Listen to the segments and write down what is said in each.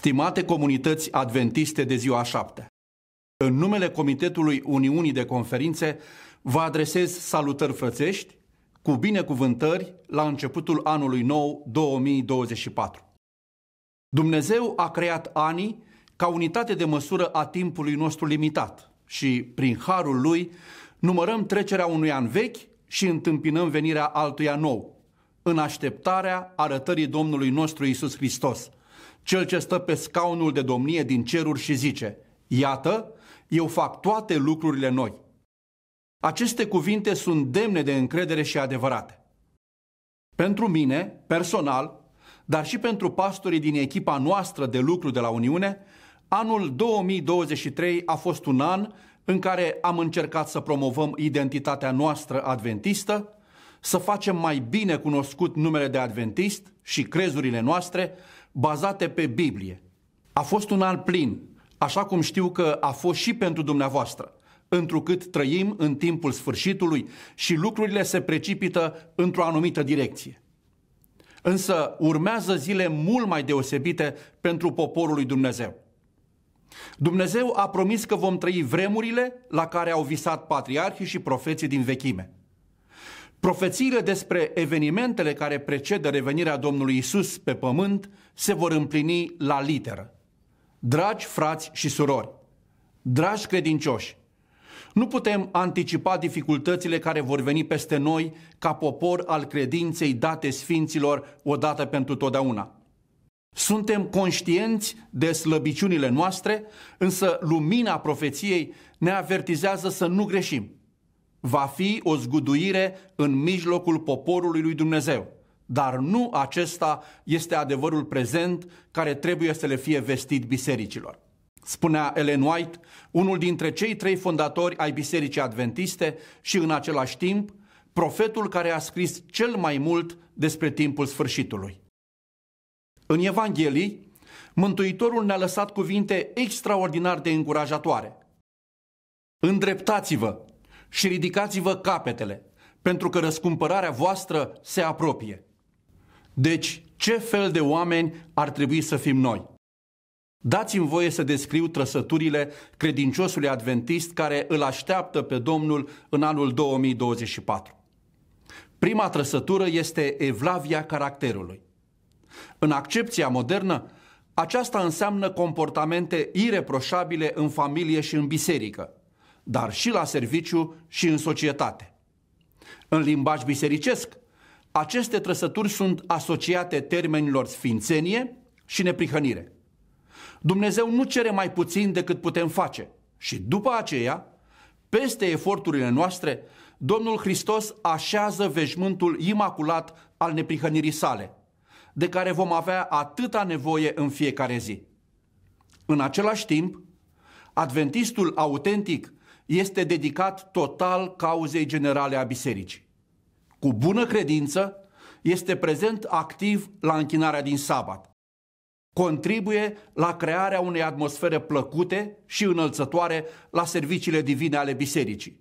Stimate comunități adventiste de ziua șapte, în numele Comitetului Uniunii de Conferințe vă adresez salutări frățești cu binecuvântări la începutul anului nou 2024. Dumnezeu a creat anii ca unitate de măsură a timpului nostru limitat și, prin harul lui, numărăm trecerea unui an vechi și întâmpinăm venirea altuia nou, în așteptarea arătării Domnului nostru Isus Hristos – cel ce stă pe scaunul de domnie din ceruri și zice, Iată, eu fac toate lucrurile noi. Aceste cuvinte sunt demne de încredere și adevărate. Pentru mine, personal, dar și pentru pastorii din echipa noastră de lucru de la Uniune, anul 2023 a fost un an în care am încercat să promovăm identitatea noastră adventistă, să facem mai bine cunoscut numele de adventist și crezurile noastre, bazate pe Biblie. A fost un an plin, așa cum știu că a fost și pentru dumneavoastră, întrucât trăim în timpul sfârșitului și lucrurile se precipită într-o anumită direcție. Însă urmează zile mult mai deosebite pentru poporul lui Dumnezeu. Dumnezeu a promis că vom trăi vremurile la care au visat patriarhii și profeții din vechime. Profețiile despre evenimentele care precedă revenirea Domnului Isus pe pământ se vor împlini la literă. Dragi frați și surori, dragi credincioși, nu putem anticipa dificultățile care vor veni peste noi ca popor al credinței date sfinților odată pentru totdeauna. Suntem conștienți de slăbiciunile noastre, însă lumina profeției ne avertizează să nu greșim – va fi o zguduire în mijlocul poporului lui Dumnezeu. Dar nu acesta este adevărul prezent care trebuie să le fie vestit bisericilor. Spunea Ellen White, unul dintre cei trei fondatori ai Bisericii Adventiste și în același timp profetul care a scris cel mai mult despre timpul sfârșitului. În Evanghelii, Mântuitorul ne-a lăsat cuvinte extraordinar de încurajatoare. Îndreptați-vă și ridicați-vă capetele, pentru că răscumpărarea voastră se apropie. Deci, ce fel de oameni ar trebui să fim noi? Dați-mi voie să descriu trăsăturile credinciosului adventist care îl așteaptă pe Domnul în anul 2024. Prima trăsătură este evlavia caracterului. În accepția modernă, aceasta înseamnă comportamente ireproșabile în familie și în biserică, dar și la serviciu și în societate. În limbaj bisericesc, aceste trăsături sunt asociate termenilor sfințenie și neprihănire. Dumnezeu nu cere mai puțin decât putem face și după aceea, peste eforturile noastre, Domnul Hristos așează veșmântul imaculat al neprihănirii sale, de care vom avea atâta nevoie în fiecare zi. În același timp, adventistul autentic este dedicat total cauzei generale a bisericii. Cu bună credință, este prezent activ la închinarea din sabat. Contribuie la crearea unei atmosfere plăcute și înălțătoare la serviciile divine ale bisericii.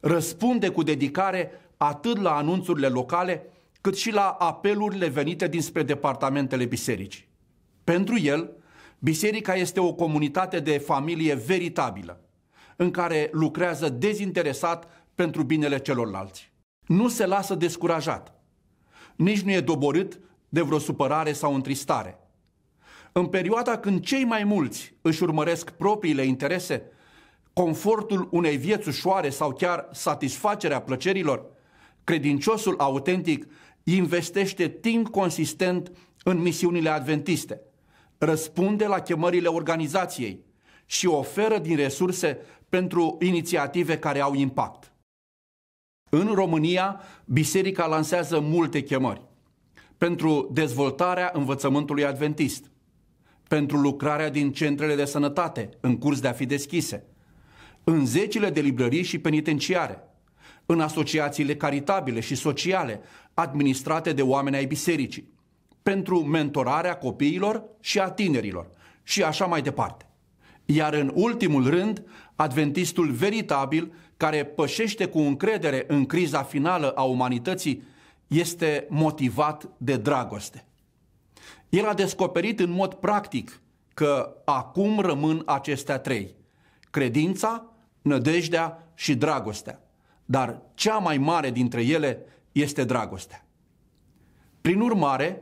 Răspunde cu dedicare atât la anunțurile locale, cât și la apelurile venite dinspre departamentele bisericii. Pentru el, biserica este o comunitate de familie veritabilă, în care lucrează dezinteresat pentru binele celorlalți. Nu se lasă descurajat, nici nu e doborât de vreo supărare sau întristare. În perioada când cei mai mulți își urmăresc propriile interese, confortul unei vieți ușoare sau chiar satisfacerea plăcerilor, credinciosul autentic investește timp consistent în misiunile adventiste, răspunde la chemările organizației, și oferă din resurse pentru inițiative care au impact. În România, biserica lansează multe chemări pentru dezvoltarea învățământului adventist, pentru lucrarea din centrele de sănătate în curs de a fi deschise, în zecile de librării și penitenciare, în asociațiile caritabile și sociale administrate de oameni ai bisericii, pentru mentorarea copiilor și a tinerilor și așa mai departe iar în ultimul rând, adventistul veritabil, care pășește cu încredere în criza finală a umanității, este motivat de dragoste. El a descoperit în mod practic că acum rămân acestea trei, credința, nădejdea și dragostea, dar cea mai mare dintre ele este dragostea. Prin urmare,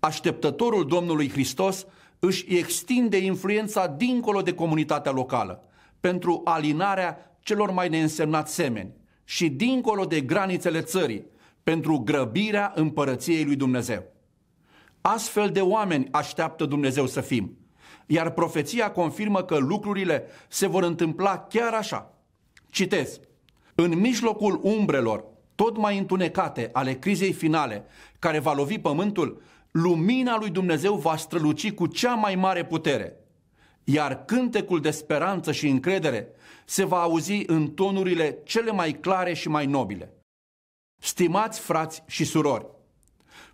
așteptătorul Domnului Hristos își extinde influența dincolo de comunitatea locală, pentru alinarea celor mai neînsemnați semeni și dincolo de granițele țării, pentru grăbirea împărăției lui Dumnezeu. Astfel de oameni așteaptă Dumnezeu să fim, iar profeția confirmă că lucrurile se vor întâmpla chiar așa. Citez. În mijlocul umbrelor, tot mai întunecate ale crizei finale, care va lovi pământul, lumina lui Dumnezeu va străluci cu cea mai mare putere, iar cântecul de speranță și încredere se va auzi în tonurile cele mai clare și mai nobile. Stimați frați și surori,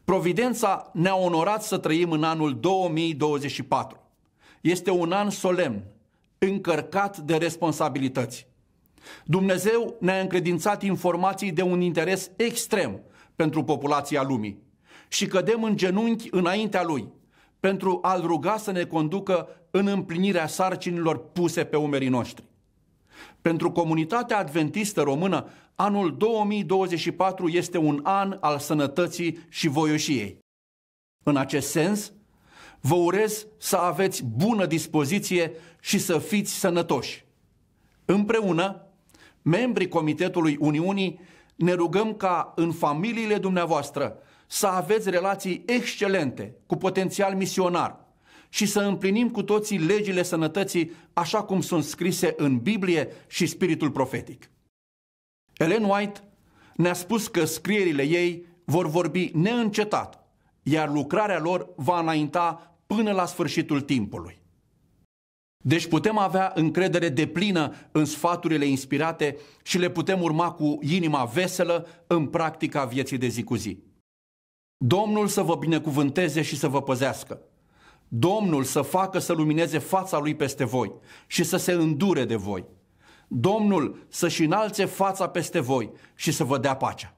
Providența ne-a onorat să trăim în anul 2024. Este un an solemn, încărcat de responsabilități. Dumnezeu ne-a încredințat informații de un interes extrem pentru populația lumii și cădem în genunchi înaintea Lui pentru a-L ruga să ne conducă în împlinirea sarcinilor puse pe umerii noștri. Pentru comunitatea adventistă română, anul 2024 este un an al sănătății și voioșiei. În acest sens, vă urez să aveți bună dispoziție și să fiți sănătoși. Împreună, membrii Comitetului Uniunii, ne rugăm ca în familiile dumneavoastră să aveți relații excelente cu potențial misionar și să împlinim cu toții legile sănătății așa cum sunt scrise în Biblie și spiritul profetic. Ellen White ne-a spus că scrierile ei vor vorbi neîncetat, iar lucrarea lor va înainta până la sfârșitul timpului. Deci putem avea încredere deplină în sfaturile inspirate și le putem urma cu inima veselă în practica vieții de zi cu zi. Domnul să vă binecuvânteze și să vă păzească. Domnul să facă să lumineze fața lui peste voi și să se îndure de voi. Domnul să-și înalțe fața peste voi și să vă dea pacea.